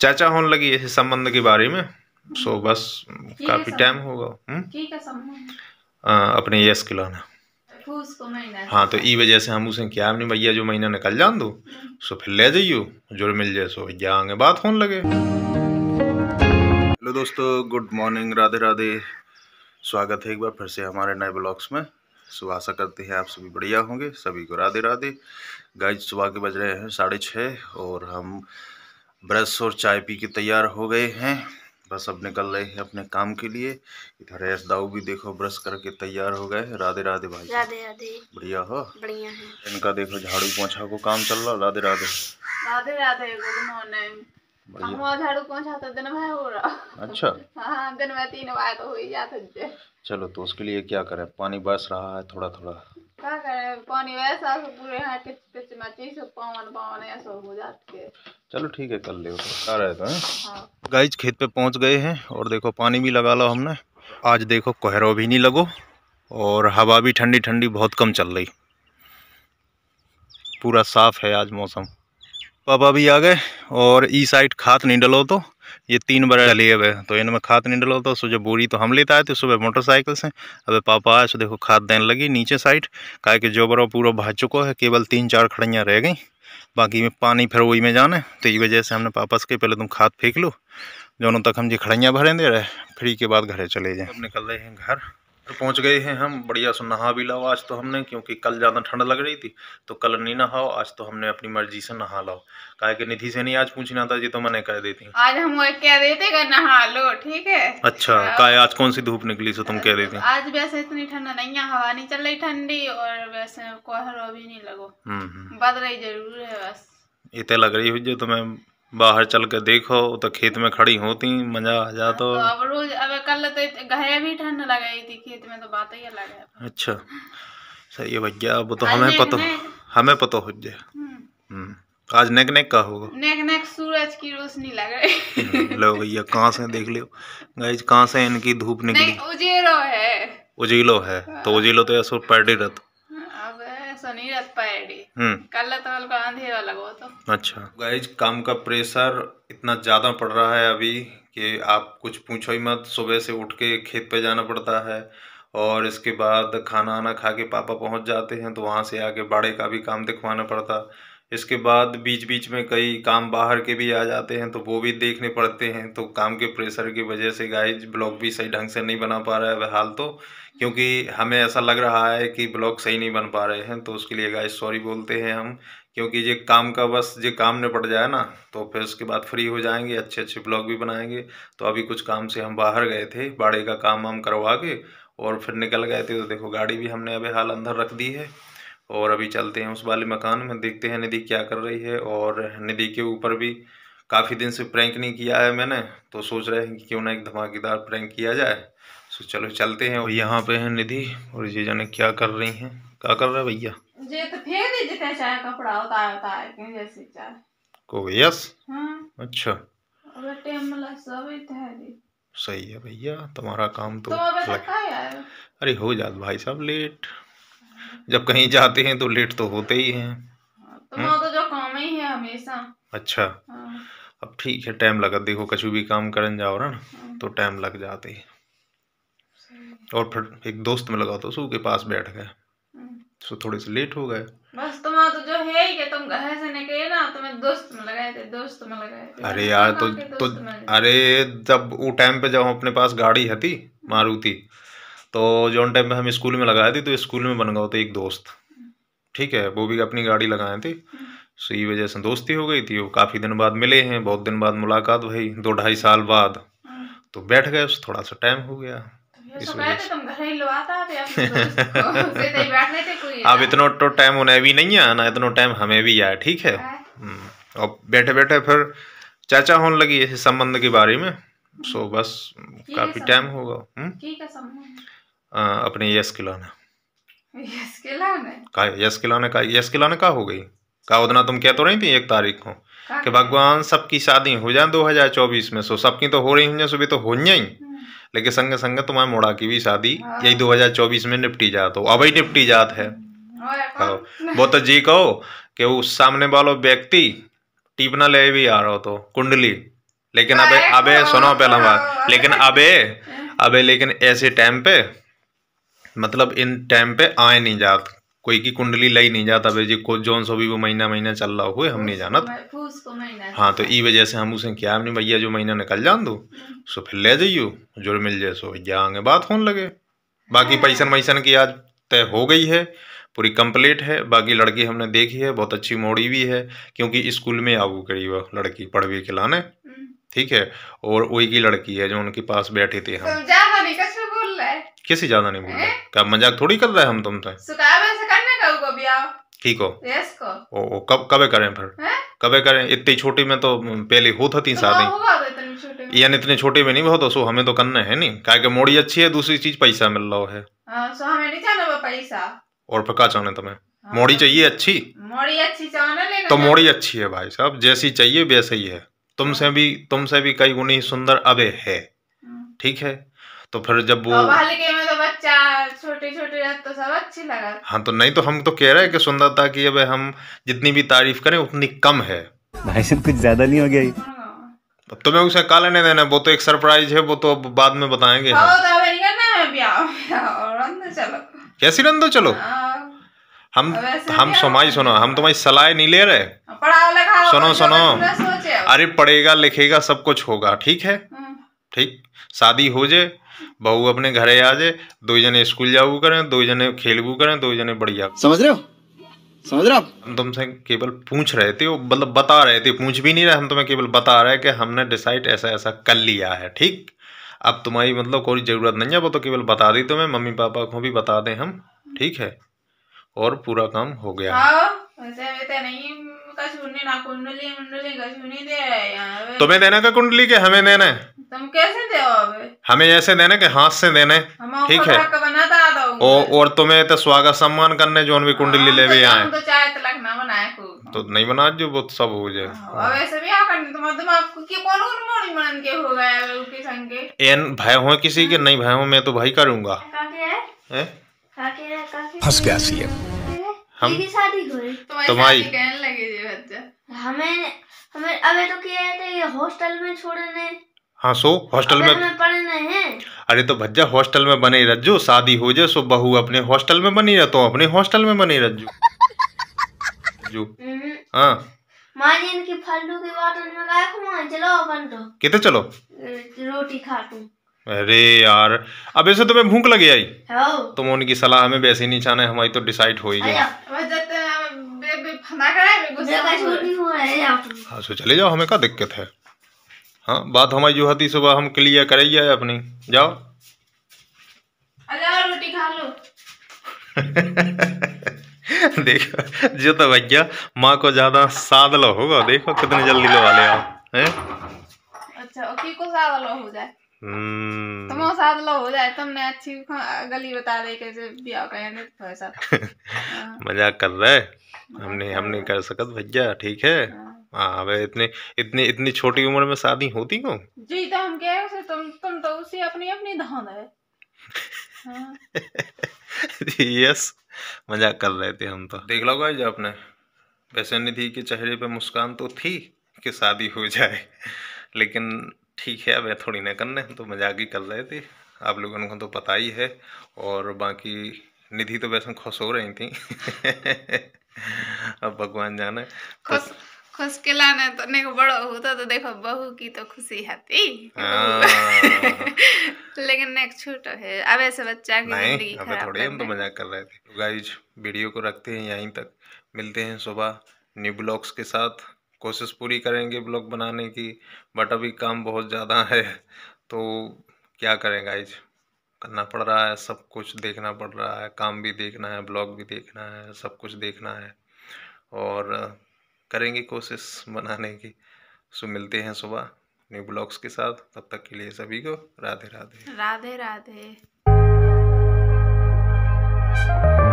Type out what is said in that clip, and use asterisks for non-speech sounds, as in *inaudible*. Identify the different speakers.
Speaker 1: चाचा होने लगी ऐसे संबंध के बारे में सो बस काफी टाइम होगा
Speaker 2: हम्म?
Speaker 1: अपने यश के लाना
Speaker 2: तो हाँ तो ई
Speaker 1: वजह से हम उसे क्या नहीं भैया जो महीना निकल जान दो सो हम्म। फिर ले जाइयो जुड़ मिल जाए सो भैया आगे बात होने लगे हेलो दोस्तों गुड मॉर्निंग राधे राधे स्वागत है एक बार फिर से हमारे नए ब्लॉग्स में सुबह आशा करते हैं आप सभी बढ़िया होंगे सभी को राधे राधे गाइज सुबह के बज रहे हैं साढ़े छः और हम ब्रश और चाय पी के तैयार हो गए हैं बस अब निकल रहे हैं अपने काम के लिए इधर एस दाऊ भी देखो ब्रश करके तैयार हो गए राधे राधे भाई राधे राधे बढ़िया हो बढ़िया है इनका देखो झाड़ू पोछा को काम चल रहा राधे राधे
Speaker 2: राधे राधे गुड मॉर्निंग झाड़ू पोछा तो दिन भर हो रहा अच्छा हाँ दिन में तीन बार तो हो ही जाते
Speaker 1: चलो तो उसके लिए क्या करें पानी बस रहा है थोड़ा थोड़ा
Speaker 2: चलो
Speaker 1: ठीक है कर ले तो। तो, हाँ। गाइज खेत पे पहुंच गए हैं और देखो पानी भी लगा लो हमने आज देखो कोहरा भी नहीं लगो और हवा भी ठंडी ठंडी बहुत कम चल रही पूरा साफ़ है आज मौसम पापा भी आ गए और ई साइड खाद नहीं डलो तो ये तीन बार लिए हुए तो इनमें खाद नहीं डलो तो सुबह बोरी तो हम लेते आए थे सुबह मोटरसाइकिल से अब पापा आए सो तो देखो खाद देने लगी नीचे साइड का कि जो बड़ा पूरा भाज चुका है केवल तीन चार खड़ियाँ रह गई बाकी में पानी फिर वही में जाना तो ये वजह से हमने पापा से पहले तुम खाद फेंक लो दोनों तक हम जी खड़ियाँ भरें दे रहे फ्री के बाद घरे चले जाए निकल रहे हैं घर फिर पहुंच गए हैं हम बढ़िया से नहा भी लाओ आज तो हमने क्योंकि कल ज़्यादा ठंड लग रही थी तो कल नहीं नहाओ आज तो हमने अपनी मर्जी से नहा लाओ कहा कि निधि से नहीं आज पूछना था जी तो मैंने कह देती
Speaker 2: आज हम कह देते नहा लो ठीक है
Speaker 1: अच्छा हाँ। कहा आज कौन सी धूप निकली सो तुम कह देती
Speaker 2: आज वैसे इतनी ठंडा नहीं है हवा नहीं चल रही ठंडी और वैसे कोहरा भी नहीं लगो हम्म, हम्म। बदल रही जरूर है बस
Speaker 1: इतने तो लग रही हुई जो तुम्हें बाहर चल के देखो तो खेत में खड़ी होती मजा आ हाँ, जाता तो
Speaker 2: अब रोज अब कल तो गहरे भी ठंड लगाई थी खेत में तो बात ही अलग है
Speaker 1: अच्छा सही है भैया अब तो हमें पता हमें पता हो जाए हम्म। हम्म। आज नेक नेक का होगा
Speaker 2: नेक नेक सूरज की रोशनी लग रही
Speaker 1: हम्म, लो भैया कहाँ से देख लियो गाइज कहाँ से इनकी धूप निकली
Speaker 2: उजेलो है
Speaker 1: उजेलो है तो हाँ। उजेलो तो ऐसा पैडी रहता
Speaker 2: नहीं रख पाएगी कल तो अंधेरा लगा तो
Speaker 1: अच्छा गाइज काम का प्रेशर इतना ज़्यादा पड़ रहा है अभी कि आप कुछ पूछो ही मत सुबह से उठ के खेत पे जाना पड़ता है और इसके बाद खाना आना खा के पापा पहुंच जाते हैं तो वहाँ से आके बाड़े का भी काम दिखवाना पड़ता इसके बाद बीच बीच में कई काम बाहर के भी आ जाते हैं तो वो भी देखने पड़ते हैं तो काम के प्रेशर की वजह से गाइज ब्लॉग भी सही ढंग से नहीं बना पा रहा है हाल तो क्योंकि हमें ऐसा लग रहा है कि ब्लॉग सही नहीं बन पा रहे हैं तो उसके लिए गाइज सॉरी बोलते हैं हम क्योंकि ये काम का बस ये काम निपट जाए ना तो फिर उसके बाद फ्री हो जाएंगे अच्छे अच्छे ब्लॉग भी बनाएंगे तो अभी कुछ काम से हम बाहर गए थे बाड़े का काम वाम करवा के और फिर निकल गए थे तो देखो गाड़ी भी हमने अभी हाल अंदर रख दी है और अभी चलते हैं उस वाले मकान में देखते हैं निधि क्या कर रही है और निधि के ऊपर भी काफ़ी दिन से प्रैंक नहीं किया है मैंने तो सोच रहे हैं कि क्यों ना एक धमाकेदार प्रैंक किया जाए सो चलो चलते हैं और यहाँ पे है निधि और ये जाने क्या कर रही हैं क्या कर रहा है भैया
Speaker 2: तो फेंक दे जते कपड़ा उतार उतार के
Speaker 1: हाँ। अच्छा सही है भैया तुम्हारा काम तो, तो अरे हो जात भाई साहब लेट जब कहीं जाते हैं तो लेट तो होते ही हैं हाँ, तो वो
Speaker 2: तो जो काम ही है हमेशा अच्छा हाँ।
Speaker 1: अब ठीक है टाइम लगा देखो कछु भी काम करन जाओ ना हाँ। तो टाइम लग जाते है और फिर एक दोस्त में लगा तो सू के पास बैठ गए सो थोड़े से लेट हो गए बस
Speaker 2: तुम्हारा तो, तो जो है कि तुम घर से निकले ना तो मैं दोस्त में लगाए थे दोस्त में लगाए थे अरे यार तो, तो, तो
Speaker 1: अरे जब वो टाइम पे जब अपने पास गाड़ी है थी मारुति तो जो टाइम में हम स्कूल में लगाए थे तो स्कूल में बन गए थे तो एक दोस्त ठीक है वो भी अपनी गाड़ी लगाए थे सो ये वजह से दोस्ती हो गई थी वो काफ़ी दिन बाद मिले हैं बहुत दिन बाद मुलाकात भाई दो ढाई साल बाद तो बैठ गए थोड़ा सा टाइम हो गया तो
Speaker 2: तो *laughs* अब इतना
Speaker 1: तो टाइम उन्हें भी नहीं है ना इतना टाइम हमें भी आया ठीक है और
Speaker 2: हम्म,
Speaker 1: बैठे बैठे फिर चाचा होने लगी इस संबंध के बारे में सो हम्म। बस काफी टाइम होगा
Speaker 2: हम्म।
Speaker 1: अपने यश खिलाना
Speaker 2: यस खिलाने
Speaker 1: यस खिलाने का यस खिलाने का हो गई का उतना तुम कह तो रही थी एक तारीख को कि भगवान सबकी शादी हो जाए 2024 में सो सबकी तो हो रही हैं सुबह तो हो ही हम्म। लेकिन संग संग तुम्हारे मोड़ा की भी शादी हाँ। यही 2024 में निपटी जात हो अब निपटी जात है वो हम्म। हाँ। *laughs* तो जी कहो कि उस सामने वालो व्यक्ति टीपना ले भी आ रहा हो तो कुंडली लेकिन अबे अबे सुनो पहला बात लेकिन अबे *laughs* अबे लेकिन ऐसे टाइम पे मतलब इन टाइम पे आए नहीं जात कोई की कुंडली लई नहीं जाता भाई जी को जौन सो भी वो महीना महीना चल रहा हुए हम नहीं जाना हाँ तो ई वजह से हम उसे क्या नहीं भैया जो महीना निकल जान दो हम्म। सो फिर ले जाइयो जो मिल जाए सो भैया आगे बात होने लगे बाकी हाँ। पैसन वैसन की आज तय हो गई है पूरी कंप्लीट है बाकी लड़की हमने देखी है बहुत अच्छी मोड़ी भी है क्योंकि स्कूल में आगू करी वह लड़की पढ़वी के लाने हम्म। ठीक है और वही की लड़की है जो उनके पास बैठे थे हम हाँ। किसी ज्यादा नहीं भूल रहे क्या मजाक थोड़ी कर रहा है हम तुम तो से ठीक हो
Speaker 2: ओ,
Speaker 1: ओ कब कब करें फिर कब करें इतनी छोटी में तो पहले हो था तीन शादी तो
Speaker 2: हाँ, तो यानी
Speaker 1: इतनी छोटी में नहीं बहुत तो सो हमें तो करना है नहीं क्या के मोड़ी अच्छी है दूसरी चीज पैसा मिल रहा है
Speaker 2: हाँ,
Speaker 1: और फिर क्या चाहना तुम्हें हाँ। मोड़ी चाहिए अच्छी
Speaker 2: मोड़ी अच्छी चाहना तो मोड़ी
Speaker 1: अच्छी है भाई साहब जैसी चाहिए वैसे ही है तुमसे भी तुमसे भी कई गुनी सुंदर अबे है ठीक है तो फिर जब वो
Speaker 2: तो बच्चा छोटे छोटे तो सब अच्छे लगा
Speaker 1: हाँ तो नहीं तो हम तो कह रहे हैं कि सुंदरता की अब हम जितनी भी तारीफ करें उतनी कम है भाई सब कुछ ज्यादा नहीं हो गया हाँ। अब तुम्हें तो उसे काला नहीं देना वो तो एक सरप्राइज है वो तो अब बाद में बताएंगे तो कैसी रन दो चलो हाँ। हम हम समाज सुनो हम तुम्हारी सलाह नहीं ले रहे
Speaker 2: हाँ, सुनो सुनो अरे
Speaker 1: पढ़ेगा लिखेगा सब कुछ होगा ठीक है ठीक शादी हो जाए बहू अपने घरे आ जाए दो जने स्कूल जाऊ करें दो जने खेलकू करें दो जने बढ़िया समझ रहे हो समझ रहे हो हम तुमसे केवल पूछ रहे थे मतलब बता रहे थे पूछ भी नहीं रहे हम तुम्हें केवल बता रहे कि हमने डिसाइड ऐसा ऐसा कर लिया है ठीक अब तुम्हारी मतलब कोई ज़रूरत नहीं है वो तो केवल बता दी तुम्हें मम्मी पापा को भी बता दें हम ठीक है और पूरा काम हो गया
Speaker 2: हाँ, तो तुम्हें देना
Speaker 1: का कुंडली के हमें देना है
Speaker 2: तुम कैसे दे
Speaker 1: हमें ऐसे देने के हाथ से देने ठीक है ओ, और तुम्हें तो स्वागत सम्मान करने जो भी कुंडली हाँ, ले भी तो
Speaker 2: आए तो,
Speaker 1: तो नहीं बना जो बहुत सब हो जाए अब हाँ,
Speaker 2: भी तो आप
Speaker 1: एन भय हो किसी के हाँ। नहीं भय हो मैं तो भाई करूंगा
Speaker 2: फंस गया सी है हम शादी हुई तुम्हारी कहने लगे बच्चा हमें हमें अबे तो किया है तो ये हॉस्टल में छोड़ने
Speaker 1: हाँ सो हॉस्टल में अरे तो भज्जा हॉस्टल में बने रज्जो शादी हो जाए सो बहू अपने हॉस्टल में बनी रहता तो हूँ अपने हॉस्टल में बने रज्जो जो हम्म। हाँ
Speaker 2: की चलो तो। कितने चलो रोटी
Speaker 1: अरे यार अब ऐसे तुम्हें भूख लगी आई तुम उनकी सलाह हमें वैसे ही नहीं छाने हमारी तो डिसाइड हो गई तो हाँ सो चले जाओ हमें क्या दिक्कत है हाँ बात हमारी जो हती सुबह हम क्लियर जाए अपनी जाओ रोटी खा लो *laughs* देखो जो तो भैया माँ को ज्यादा साद लो होगा देखो कितने जल्दी लो वाले आप हैं
Speaker 2: अच्छा ओके को साद लो हो जाए
Speaker 1: हम्म।
Speaker 2: तुम लो हो जाए तुमने अच्छी गली बता दे कैसे ब्याह तो थोड़ा सा *laughs*
Speaker 1: मजाक कर रहे हाँ। हमने हमने कर सकत भैया ठीक है हाँ। हाँ वे इतने इतनी इतनी छोटी उम्र में शादी होती हो
Speaker 2: जी तो हम क्या उसे तुम तुम तो उसी अपनी अपनी धान है हाँ।
Speaker 1: *laughs* यस मजाक कर रहे थे हम तो देख लो गाइस आपने वैसे निधि के चेहरे पे मुस्कान तो थी कि शादी हो जाए लेकिन ठीक है अब थोड़ी ना करने तो मजाक ही कर रहे थे आप लोगों को तो पता ही है और बाकी निधि तो वैसे खुश हो रही थी *laughs* अब भगवान जाने खुश
Speaker 2: खुश लाने तो ने बड़ा होता तो देखो बहू की तो खुशी हती हाँ। *laughs* लेकिन नेक्स्ट छोटो है अब ऐसे बच्चा की नहीं खराब थोड़े हम तो
Speaker 1: मजाक कर रहे थे गाइस वीडियो तो को रखते हैं यहीं तक मिलते हैं सुबह न्यू ब्लॉग्स के साथ कोशिश पूरी करेंगे ब्लॉग बनाने की बट अभी काम बहुत ज़्यादा है तो क्या करें गाइज करना पड़ रहा है सब कुछ देखना पड़ रहा है काम भी देखना है ब्लॉग भी देखना है सब कुछ देखना है और करेंगे कोशिश बनाने की सो मिलते हैं सुबह न्यू ब्लॉग्स के साथ तब तक के लिए सभी को राधे
Speaker 2: राधे राधे राधे